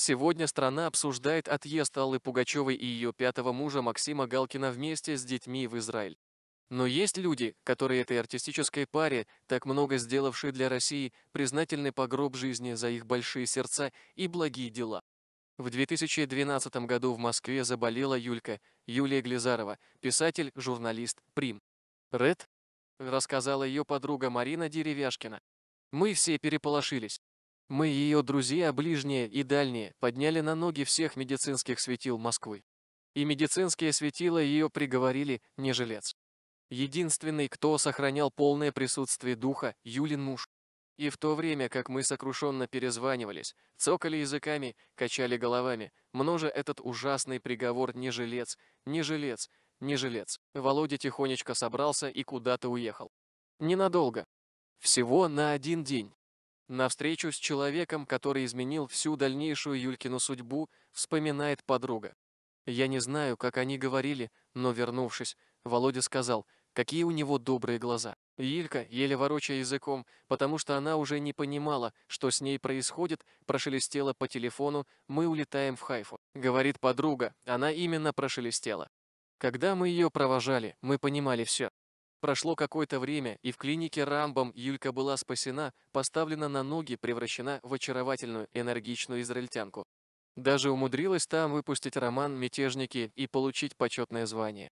Сегодня страна обсуждает отъезд Аллы Пугачевой и ее пятого мужа Максима Галкина вместе с детьми в Израиль. Но есть люди, которые этой артистической паре, так много сделавшей для России, признательны по гроб жизни за их большие сердца и благие дела. В 2012 году в Москве заболела Юлька, Юлия Глизарова, писатель, журналист, прим. Ред, рассказала ее подруга Марина Деревяшкина. Мы все переполошились. Мы ее друзья, ближние и дальние, подняли на ноги всех медицинских светил Москвы. И медицинские светила ее приговорили, не жилец. Единственный, кто сохранял полное присутствие духа, Юлин муж. И в то время, как мы сокрушенно перезванивались, цокали языками, качали головами, множе этот ужасный приговор «не жилец», «не жилец», «не жилец», Володя тихонечко собрался и куда-то уехал. Ненадолго. Всего на один день на встречу с человеком, который изменил всю дальнейшую Юлькину судьбу, вспоминает подруга. Я не знаю, как они говорили, но, вернувшись, Володя сказал, какие у него добрые глаза. Юлька еле ворочая языком, потому что она уже не понимала, что с ней происходит, прошелестела по телефону «Мы улетаем в Хайфу». Говорит подруга, она именно прошелестела. Когда мы ее провожали, мы понимали все. Прошло какое-то время, и в клинике Рамбом Юлька была спасена, поставлена на ноги, превращена в очаровательную, энергичную израильтянку. Даже умудрилась там выпустить роман «Мятежники» и получить почетное звание.